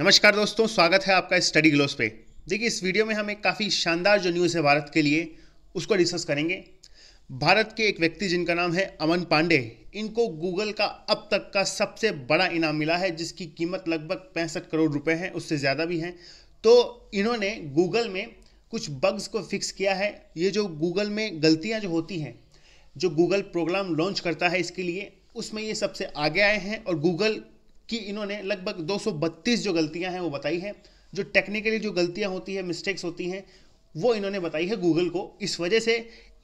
नमस्कार दोस्तों स्वागत है आपका स्टडी ग्लोस पे देखिए इस वीडियो में हम एक काफ़ी शानदार जो न्यूज़ है भारत के लिए उसको डिस्कस करेंगे भारत के एक व्यक्ति जिनका नाम है अमन पांडे इनको गूगल का अब तक का सबसे बड़ा इनाम मिला है जिसकी कीमत लगभग पैंसठ करोड़ रुपए है उससे ज़्यादा भी हैं तो इन्होंने गूगल में कुछ बग्स को फिक्स किया है ये जो गूगल में गलतियाँ जो होती हैं जो गूगल प्रोग्राम लॉन्च करता है इसके लिए उसमें ये सबसे आगे आए हैं और गूगल कि इन्होंने लगभग 232 जो गलतियां हैं वो बताई हैं जो टेक्निकली जो गलतियां होती हैं मिस्टेक्स होती हैं वो इन्होंने बताई है गूगल को इस वजह से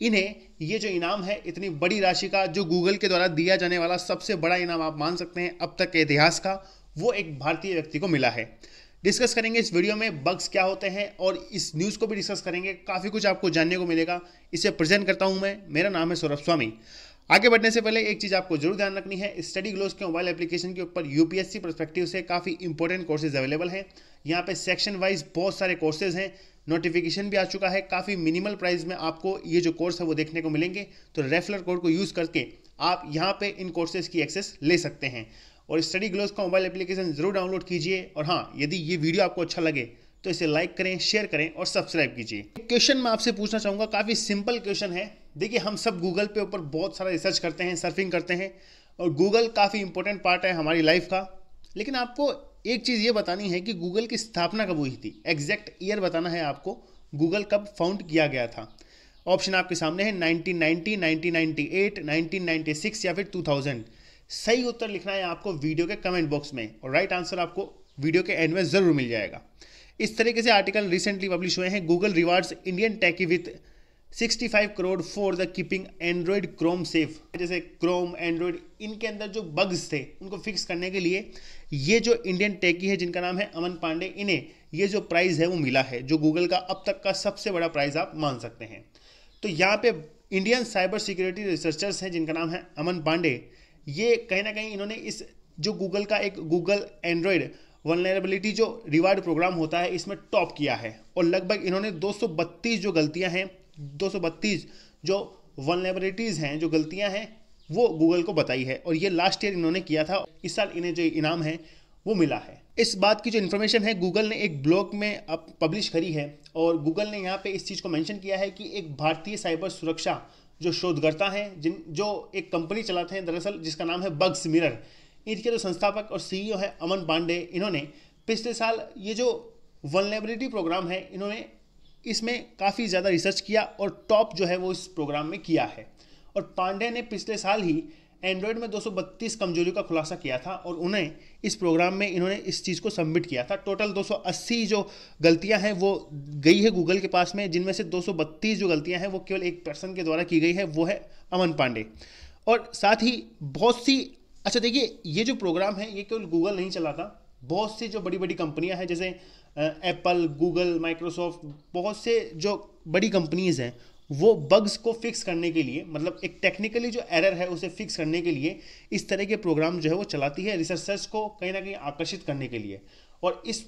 इन्हें ये जो इनाम है इतनी बड़ी राशि का जो गूगल के द्वारा दिया जाने वाला सबसे बड़ा इनाम आप मान सकते हैं अब तक के इतिहास का वो एक भारतीय व्यक्ति को मिला है डिस्कस करेंगे इस वीडियो में बग्स क्या होते हैं और इस न्यूज़ को भी डिस्कस करेंगे काफ़ी कुछ आपको जानने को मिलेगा इसे प्रेजेंट करता हूं मैं मेरा नाम है सौरभ स्वामी आगे बढ़ने से पहले एक चीज़ आपको जरूर ध्यान रखनी है स्टडी ग्लोज के मोबाइल एप्लीकेशन के ऊपर यूपीएससी परस्पेक्टिव से काफ़ी इंपॉर्टेंट कोर्सेज अवेलेबल है यहाँ पे सेक्शन वाइज बहुत सारे कोर्सेज हैं नोटिफिकेशन भी आ चुका है काफ़ी मिनिमल प्राइस में आपको ये जो कोर्स है वो देखने को मिलेंगे तो रेफलर कोड को यूज़ करके आप यहाँ पे इन कोर्सेज की एक्सेस ले सकते हैं और स्टडी ग्लोज का मोबाइल एप्लीकेशन ज़रूर डाउनलोड कीजिए और हाँ यदि ये वीडियो आपको अच्छा लगे तो इसे लाइक करें शेयर करें और सब्सक्राइब कीजिए क्वेश्चन मैं आपसे पूछना चाहूंगा काफ़ी सिंपल क्वेश्चन है देखिए हम सब गूगल पे ऊपर बहुत सारा रिसर्च करते हैं सर्फिंग करते हैं और गूगल काफ़ी इंपॉर्टेंट पार्ट है हमारी लाइफ का लेकिन आपको एक चीज़ ये बतानी है कि गूगल की स्थापना कब हुई थी एग्जैक्ट ईयर बताना है आपको गूगल कब फाउंड किया गया था ऑप्शन आपके सामने है 1990, 1998, 1996 या फिर 2000 सही उत्तर लिखना है आपको वीडियो के कमेंट बॉक्स में और राइट आंसर आपको वीडियो के एंड में ज़रूर मिल जाएगा इस तरीके से आर्टिकल रिसेंटली पब्लिश हुए हैं Google rewards Indian techie with 65 crore for the keeping Android Chrome safe जैसे क्रोम एंड्रॉयड इनके अंदर जो बग्स थे उनको फिक्स करने के लिए ये जो इंडियन टेकी है जिनका नाम है अमन पांडे इन्हें ये जो प्राइज़ है वो मिला है जो गूगल का अब तक का सबसे बड़ा प्राइज़ आप मान सकते हैं तो यहाँ पे इंडियन साइबर सिक्योरिटी रिसर्चर्स हैं जिनका नाम है अमन पांडे ये कहीं ना कहीं इन्होंने इस जो गूगल का एक गूगल एंड्रॉयड वनरेबिलिटी जो रिवार्ड प्रोग्राम होता है इसमें टॉप किया है और लगभग इन्होंने दो जो गलतियां हैं दो जो वनलेबरिटीज़ हैं जो गलतियां हैं वो गूगल को बताई है और ये लास्ट ईयर इन्होंने किया था इस साल इन्हें जो इनाम है वो मिला है इस बात की जो इन्फॉर्मेशन है गूगल ने एक ब्लॉग में अब पब्लिश करी है और गूगल ने यहाँ पे इस चीज़ को मेंशन किया है कि एक भारतीय साइबर सुरक्षा जो शोधकर्ता हैं जिन जो एक कंपनी चलाते हैं दरअसल जिसका नाम है बग्स मिरर इनके जो संस्थापक और सीईओ e है अमन पांडे इन्होंने पिछले साल ये जो वनलेबिलिटी प्रोग्राम है इन्होंने इसमें काफ़ी ज़्यादा रिसर्च किया और टॉप जो है वो इस प्रोग्राम में किया है और पांडे ने पिछले साल ही एंड्रॉयड में 232 कमजोरियों का खुलासा किया था और उन्हें इस प्रोग्राम में इन्होंने इस चीज़ को सबमिट किया था टोटल 280 जो गलतियां हैं वो गई है गूगल के पास में जिनमें से 232 जो गलतियां हैं वो केवल एक पर्सन के द्वारा की गई है वो है अमन पांडे और साथ ही बहुत सी अच्छा देखिए ये जो प्रोग्राम है ये केवल गूगल नहीं चलाता बहुत सी जो बड़ी बड़ी कंपनियां हैं जैसे एप्पल गूगल माइक्रोसॉफ्ट बहुत से जो बड़ी कंपनीज़ हैं वो बग्स को फिक्स करने के लिए मतलब एक टेक्निकली जो एरर है उसे फिक्स करने के लिए इस तरह के प्रोग्राम जो है वो चलाती है रिसर्चर्स को कहीं ना कहीं आकर्षित करने के लिए और इस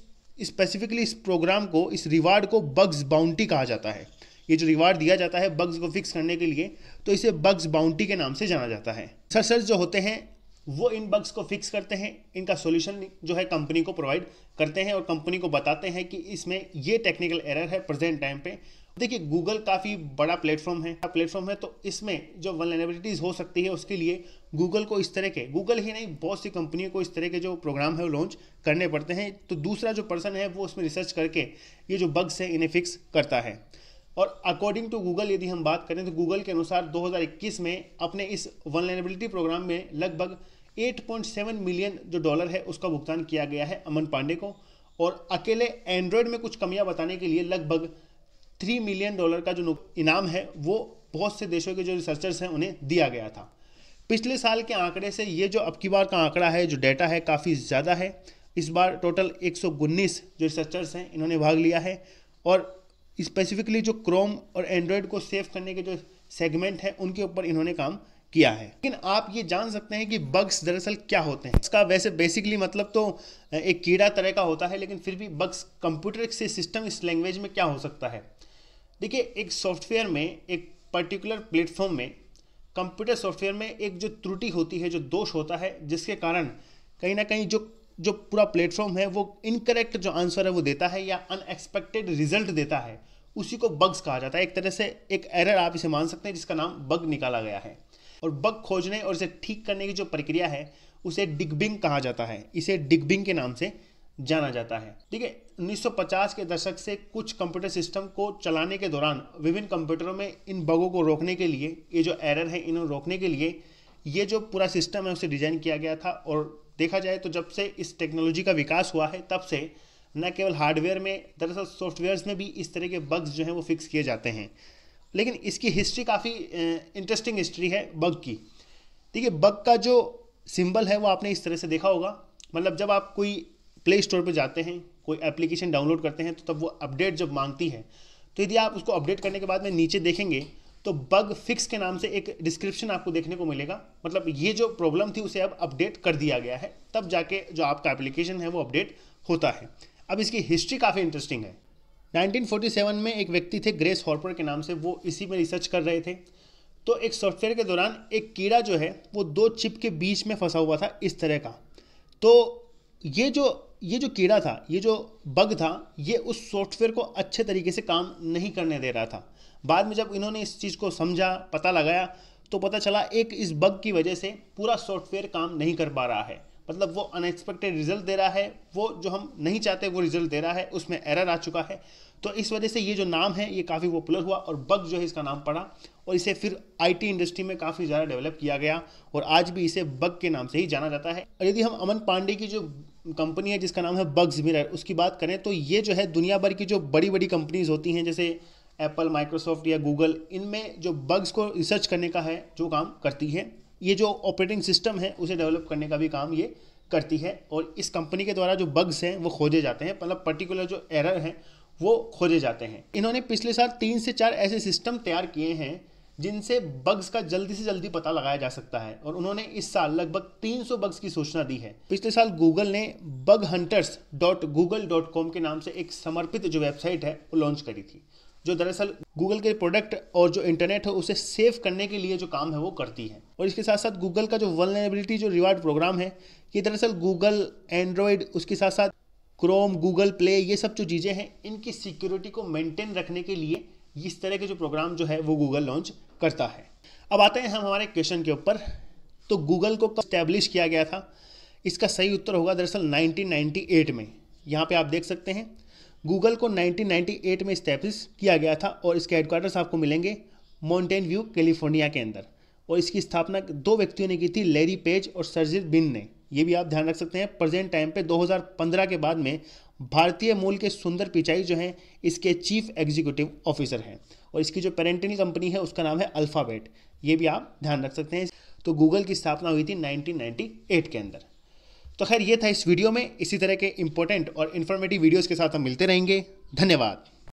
स्पेसिफिकली इस प्रोग्राम को इस रिवार्ड को बग्स बाउंटी कहा जाता है ये जो रिवार्ड दिया जाता है बग्स को फिक्स करने के लिए तो इसे बग्स बाउंटी के नाम से जाना जाता है रिसर्चर्स जो होते हैं वो इन बग्स को फिक्स करते हैं इनका सॉल्यूशन जो है कंपनी को प्रोवाइड करते हैं और कंपनी को बताते हैं कि इसमें ये टेक्निकल एरर है प्रेजेंट टाइम पे देखिए गूगल काफ़ी बड़ा प्लेटफॉर्म है प्लेटफॉर्म है तो इसमें जो वनबिलिटीज़ हो सकती है उसके लिए गूगल को इस तरह के गूगल ही नहीं बहुत सी कंपनियों को इस तरह के जो प्रोग्राम है वो लॉन्च करने पड़ते हैं तो दूसरा जो पर्सन है वो उसमें रिसर्च करके ये जो बग्स हैं इन्हें फिक्स करता है और अकॉर्डिंग टू गूगल यदि हम बात करें तो गूगल के अनुसार 2021 में अपने इस वनलेबिलिटी प्रोग्राम में लगभग 8.7 मिलियन जो डॉलर है उसका भुगतान किया गया है अमन पांडे को और अकेले एंड्रॉयड में कुछ कमियां बताने के लिए लगभग थ्री मिलियन डॉलर का जो इनाम है वो बहुत से देशों के जो रिसर्चर्स हैं उन्हें दिया गया था पिछले साल के आंकड़े से ये जो अब की बार का आंकड़ा है जो डेटा है काफ़ी ज़्यादा है इस बार टोटल एक जो रिसर्चर्स हैं इन्होंने भाग लिया है और स्पेसिफिकली जो क्रोम और एंड्रॉयड को सेव करने के जो सेगमेंट है उनके ऊपर इन्होंने काम किया है लेकिन आप ये जान सकते हैं कि बग्स दरअसल क्या होते हैं इसका वैसे बेसिकली मतलब तो एक कीड़ा तरह का होता है लेकिन फिर भी बग्स कंप्यूटर से सिस्टम इस लैंग्वेज में क्या हो सकता है देखिए एक सॉफ्टवेयर में एक पर्टिकुलर प्लेटफॉर्म में कंप्यूटर सॉफ्टवेयर में एक जो त्रुटि होती है जो दोष होता है जिसके कारण कहीं ना कहीं जो जो पूरा प्लेटफॉर्म है वो इनकरेक्ट जो आंसर है वो देता है या अनएक्सपेक्टेड रिजल्ट देता है उसी को बग्स कहा जाता है एक तरह से एक एरर आप इसे मान सकते हैं जिसका नाम बग निकाला गया है और बग खोजने और इसे ठीक करने की जो प्रक्रिया है उसे डिगबिंग कहा जाता है इसे डिगबिंग के नाम से जाना जाता है ठीक है 1950 के दशक से कुछ कंप्यूटर सिस्टम को चलाने के दौरान विभिन्न कंप्यूटरों में इन बगों को रोकने के लिए ये जो एरर है इन्हें रोकने के लिए ये जो पूरा सिस्टम है उसे डिजाइन किया गया था और देखा जाए तो जब से इस टेक्नोलॉजी का विकास हुआ है तब से न केवल हार्डवेयर में दरअसल सॉफ्टवेयर्स में भी इस तरह के बग्स जो हैं वो फिक्स किए जाते हैं लेकिन इसकी हिस्ट्री काफ़ी इंटरेस्टिंग हिस्ट्री है बग की ठीक है बग का जो सिंबल है वो आपने इस तरह से देखा होगा मतलब जब आप कोई प्ले स्टोर पर जाते हैं कोई एप्लीकेशन डाउनलोड करते हैं तो तब वो अपडेट जब मांगती है तो यदि आप उसको अपडेट करने के बाद में नीचे देखेंगे तो बग फिक्स के नाम से एक डिस्क्रिप्शन आपको देखने को मिलेगा मतलब ये जो प्रॉब्लम थी उसे अब अपडेट कर दिया गया है तब जाके जो आपका एप्लीकेशन है वो अपडेट होता है अब इसकी हिस्ट्री काफ़ी इंटरेस्टिंग है 1947 में एक व्यक्ति थे ग्रेस हॉर्पर के नाम से वो इसी में रिसर्च कर रहे थे तो एक सॉफ्टवेयर के दौरान एक कीड़ा जो है वो दो चिप के बीच में फंसा हुआ था इस तरह का तो ये जो ये जो कीड़ा था ये जो बग था ये उस सॉफ्टवेयर को अच्छे तरीके से काम नहीं करने दे रहा था बाद में जब इन्होंने इस चीज़ को समझा पता लगाया तो पता चला एक इस बग की वजह से पूरा सॉफ्टवेयर काम नहीं कर पा रहा है मतलब वो अनएक्सपेक्टेड रिजल्ट दे रहा है वो जो हम नहीं चाहते वो रिजल्ट दे रहा है उसमें एरर आ चुका है तो इस वजह से ये जो नाम है ये काफ़ी पॉपुलर हुआ और बग जो है इसका नाम पड़ा और इसे फिर आईटी इंडस्ट्री में काफ़ी ज़्यादा डेवलप किया गया और आज भी इसे बग के नाम से ही जाना जाता है और यदि हम अमन पांडे की जो कंपनी है जिसका नाम है बग्स मिरर उसकी बात करें तो ये जो है दुनिया भर की जो बड़ी बड़ी कंपनीज होती हैं जैसे एप्पल माइक्रोसॉफ्ट या गूगल इनमें जो बग्स को रिसर्च करने का है जो काम करती है ये जो ऑपरेटिंग सिस्टम है उसे डेवलप करने का भी काम ये करती है और इस कंपनी के द्वारा जो बग्स हैं वो खोजे जाते हैं मतलब पर्टिकुलर जो एरर हैं वो खोजे जाते हैं इन्होंने पिछले साल तीन से चार ऐसे सिस्टम तैयार किए हैं जिनसे बग्स का जल्दी से जल्दी पता लगाया जा सकता है और उन्होंने इस साल लगभग 300 बग्स की सूचना दी है पिछले साल गूगल ने bug hunters dot Google dot com के नाम से एक समर्पित जो वेबसाइट है वो लॉन्च करी थी जो दरअसल गूगल के प्रोडक्ट और जो इंटरनेट है उसे सेव करने के लिए जो काम है वो करती है और इसके साथ साथ गूगल का जो वनबिलिटी जो रिवार्ड प्रोग्राम है ये दरअसल गूगल एंड्रॉयड उसके साथ साथ क्रोम गूगल प्ले ये सब जो चीज़ें हैं इनकी सिक्योरिटी को मेंटेन रखने के लिए इस तरह के जो प्रोग्राम जो है वो गूगल लॉन्च करता है अब आते हैं हम हमारे क्वेश्चन के ऊपर तो गूगल को स्टैब्लिश किया गया था इसका सही उत्तर होगा दरअसल 1998 में यहाँ पे आप देख सकते हैं गूगल को 1998 में स्टैब्लिश किया गया था और इसके हेडक्वार्टर्स आपको मिलेंगे माउंटेन व्यू कैलिफोर्निया के अंदर और इसकी स्थापना दो व्यक्तियों ने की थी लेरी पेज और सरजित बिन ने ये भी आप ध्यान रख सकते हैं प्रेजेंट टाइम पे 2015 के बाद में भारतीय मूल के सुंदर पिचाई जो हैं इसके चीफ एग्जीक्यूटिव ऑफिसर हैं और इसकी जो पेरेंटिंग कंपनी है उसका नाम है अल्फ़ाबेट ये भी आप ध्यान रख सकते हैं तो गूगल की स्थापना हुई थी 1998 के अंदर तो खैर ये था इस वीडियो में इसी तरह के इंपॉर्टेंट और इन्फॉर्मेटिव वीडियोज़ के साथ हम मिलते रहेंगे धन्यवाद